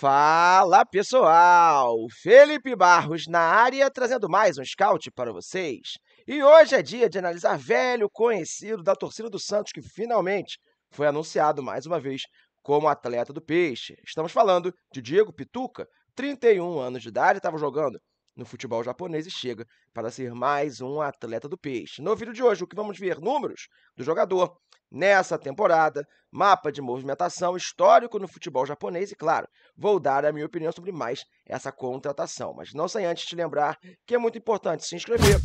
Fala pessoal, Felipe Barros na área trazendo mais um scout para vocês. E hoje é dia de analisar velho conhecido da torcida do Santos que finalmente foi anunciado mais uma vez como atleta do Peixe. Estamos falando de Diego Pituca, 31 anos de idade, estava jogando no futebol japonês e chega para ser mais um atleta do Peixe. No vídeo de hoje, o que vamos ver números do jogador, nessa temporada, mapa de movimentação histórico no futebol japonês e, claro, vou dar a minha opinião sobre mais essa contratação. Mas não sem antes te lembrar que é muito importante se inscrever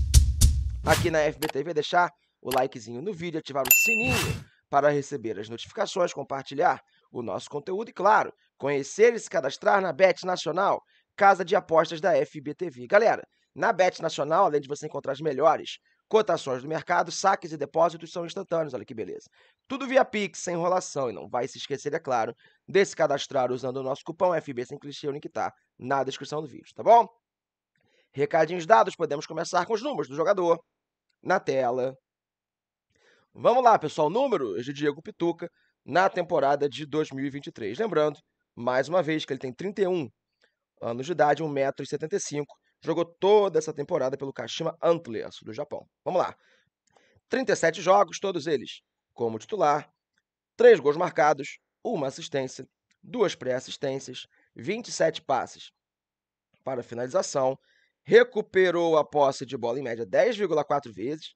aqui na FBTV, deixar o likezinho no vídeo, ativar o sininho para receber as notificações, compartilhar o nosso conteúdo e, claro, conhecer e se cadastrar na Bet Nacional, casa de apostas da FBTV. Galera, na Bet Nacional, além de você encontrar as melhores Cotações do mercado, saques e depósitos são instantâneos, olha que beleza. Tudo via Pix, sem enrolação, e não vai se esquecer, é claro, de se cadastrar usando o nosso cupom FB sem clichê, o link tá na descrição do vídeo, tá bom? Recadinhos dados, podemos começar com os números do jogador na tela. Vamos lá, pessoal, números de Diego Pituca na temporada de 2023. Lembrando, mais uma vez, que ele tem 31 anos de idade, 1,75m, jogou toda essa temporada pelo Kashima Antlers, do Japão. Vamos lá. 37 jogos, todos eles como titular, 3 gols marcados, 1 assistência, 2 pré-assistências, 27 passes para finalização, recuperou a posse de bola em média 10,4 vezes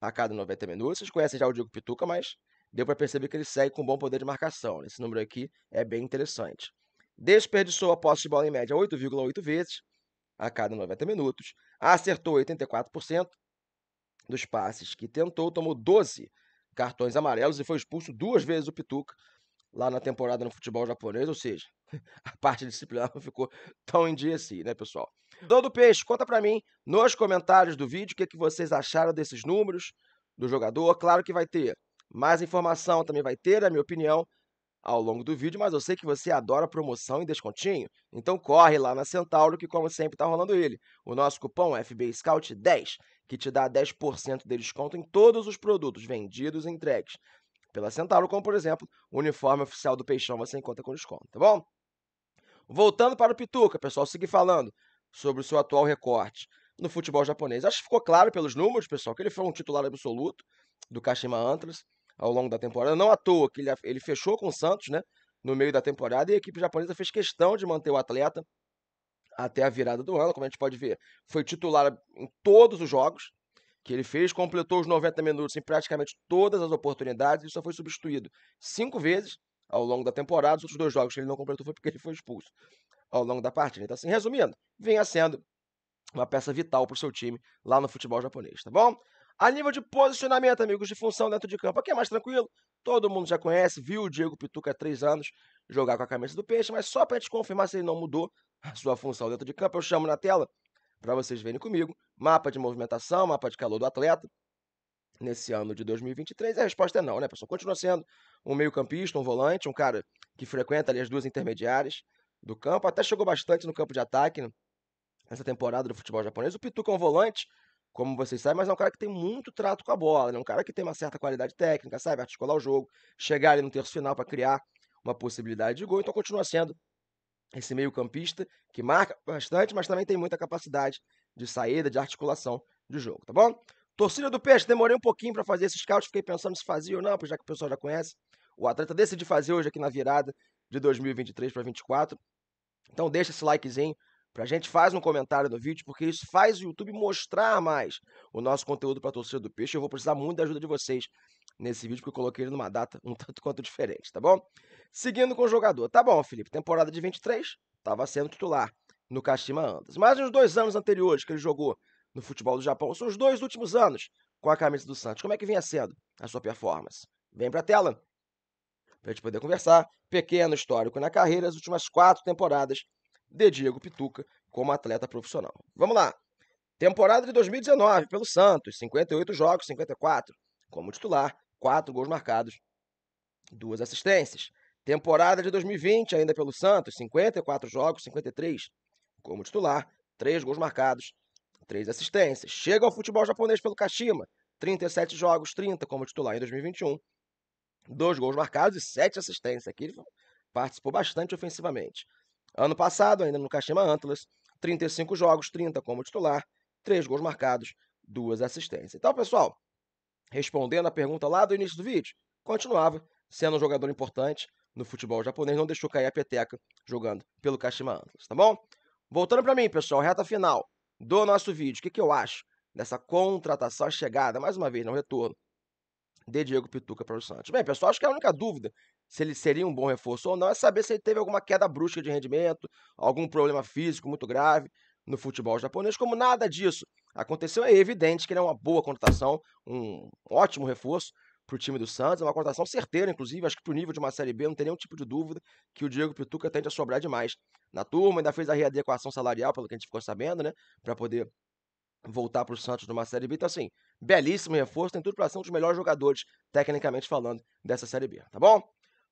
a cada 90 minutos. Vocês conhecem já o Diego Pituca, mas deu para perceber que ele segue com bom poder de marcação. Esse número aqui é bem interessante. Desperdiçou a posse de bola em média 8,8 vezes a cada 90 minutos. Acertou 84% dos passes que tentou, tomou 12 cartões amarelos e foi expulso duas vezes o Pituca lá na temporada no futebol japonês, ou seja, a parte disciplinar não ficou tão em dia assim, né, pessoal? Dodo Peixe, conta para mim nos comentários do vídeo o que, é que vocês acharam desses números do jogador. Claro que vai ter mais informação, também vai ter, na minha opinião, ao longo do vídeo, mas eu sei que você adora promoção e descontinho, então corre lá na Centauro que como sempre tá rolando ele. O nosso cupom é FB Scout 10, que te dá 10% de desconto em todos os produtos vendidos e entregues pela Centauro, como por exemplo, o uniforme oficial do Peixão você encontra com desconto, tá bom? Voltando para o Pituca, pessoal, seguir falando sobre o seu atual recorte no futebol japonês. Acho que ficou claro pelos números, pessoal, que ele foi um titular absoluto do Kashima Antlers ao longo da temporada. Não à toa que ele, ele fechou com o Santos, né? No meio da temporada, e a equipe japonesa fez questão de manter o atleta até a virada do ano, como a gente pode ver. Foi titular em todos os jogos que ele fez, completou os 90 minutos em praticamente todas as oportunidades e só foi substituído cinco vezes ao longo da temporada. Os outros dois jogos que ele não completou foi porque ele foi expulso ao longo da partida. Então, assim, resumindo, vinha sendo uma peça vital para o seu time lá no futebol japonês, tá bom? A nível de posicionamento, amigos, de função dentro de campo, aqui é mais tranquilo. Todo mundo já conhece, viu o Diego Pituca há três anos jogar com a camisa do peixe, mas só para te confirmar se ele não mudou a sua função dentro de campo, eu chamo na tela para vocês verem comigo. Mapa de movimentação, mapa de calor do atleta nesse ano de 2023? A resposta é não, né, pessoal? Continua sendo um meio-campista, um volante, um cara que frequenta ali as duas intermediárias do campo, até chegou bastante no campo de ataque né? nessa temporada do futebol japonês. O Pituca é um volante, como vocês sabem, mas é um cara que tem muito trato com a bola, é um cara que tem uma certa qualidade técnica, sabe articular o jogo, chegar ali no terço final para criar uma possibilidade de gol, então continua sendo esse meio-campista que marca bastante, mas também tem muita capacidade de saída, de articulação de jogo, tá bom? Torcida do Peixe, demorei um pouquinho para fazer esse scout, fiquei pensando se fazia ou não, porque já que o pessoal já conhece. O atleta decidiu fazer hoje aqui na virada de 2023 para 2024. Então deixa esse likezinho, Pra gente faz um comentário no vídeo, porque isso faz o YouTube mostrar mais o nosso conteúdo para torcida do peixe. Eu vou precisar muito da ajuda de vocês nesse vídeo, porque eu coloquei ele numa data um tanto quanto diferente, tá bom? Seguindo com o jogador. Tá bom, Felipe, temporada de 23, estava sendo titular no Kashima Antas. Mas nos dois anos anteriores que ele jogou no futebol do Japão, são os dois últimos anos com a camisa do Santos. Como é que vinha sendo a sua performance? Vem para a tela para a gente poder conversar. Pequeno histórico na carreira, as últimas quatro temporadas de Diego Pituca como atleta profissional. Vamos lá. Temporada de 2019 pelo Santos, 58 jogos, 54 como titular, 4 gols marcados, 2 assistências. Temporada de 2020 ainda pelo Santos, 54 jogos, 53 como titular, 3 gols marcados, 3 assistências. Chega ao futebol japonês pelo Kashima, 37 jogos, 30 como titular em 2021, 2 gols marcados e 7 assistências. Aqui ele participou bastante ofensivamente. Ano passado, ainda no Kashima Antlers, 35 jogos, 30 como titular, 3 gols marcados, 2 assistências. Então, pessoal, respondendo a pergunta lá do início do vídeo, continuava sendo um jogador importante no futebol japonês, não deixou cair a peteca jogando pelo Kashima Antlers, tá bom? Voltando para mim, pessoal, reta final do nosso vídeo, o que, que eu acho dessa contratação, chegada, mais uma vez, não retorno, de Diego Pituca para o Santos. Bem, pessoal, acho que a única dúvida se ele seria um bom reforço ou não é saber se ele teve alguma queda brusca de rendimento, algum problema físico muito grave no futebol japonês. Como nada disso aconteceu, é evidente que ele é uma boa contratação, um ótimo reforço para o time do Santos, é uma contratação certeira, inclusive, acho que para o nível de uma Série B não tem nenhum tipo de dúvida que o Diego Pituca tende a sobrar demais na turma, ainda fez a readequação salarial, pelo que a gente ficou sabendo, né, para poder voltar para o Santos numa Série B. Então, assim, belíssimo reforço, tem tudo para ser um dos melhores jogadores, tecnicamente falando, dessa Série B, tá bom?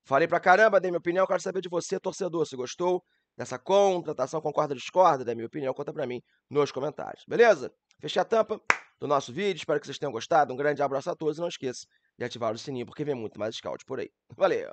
Falei pra caramba, dei minha opinião, quero saber de você, torcedor, se gostou dessa contratação, concorda, discorda, dê minha opinião, conta pra mim nos comentários, beleza? Fechei a tampa do nosso vídeo, espero que vocês tenham gostado, um grande abraço a todos e não esqueça de ativar o sininho, porque vem muito mais scout por aí. Valeu!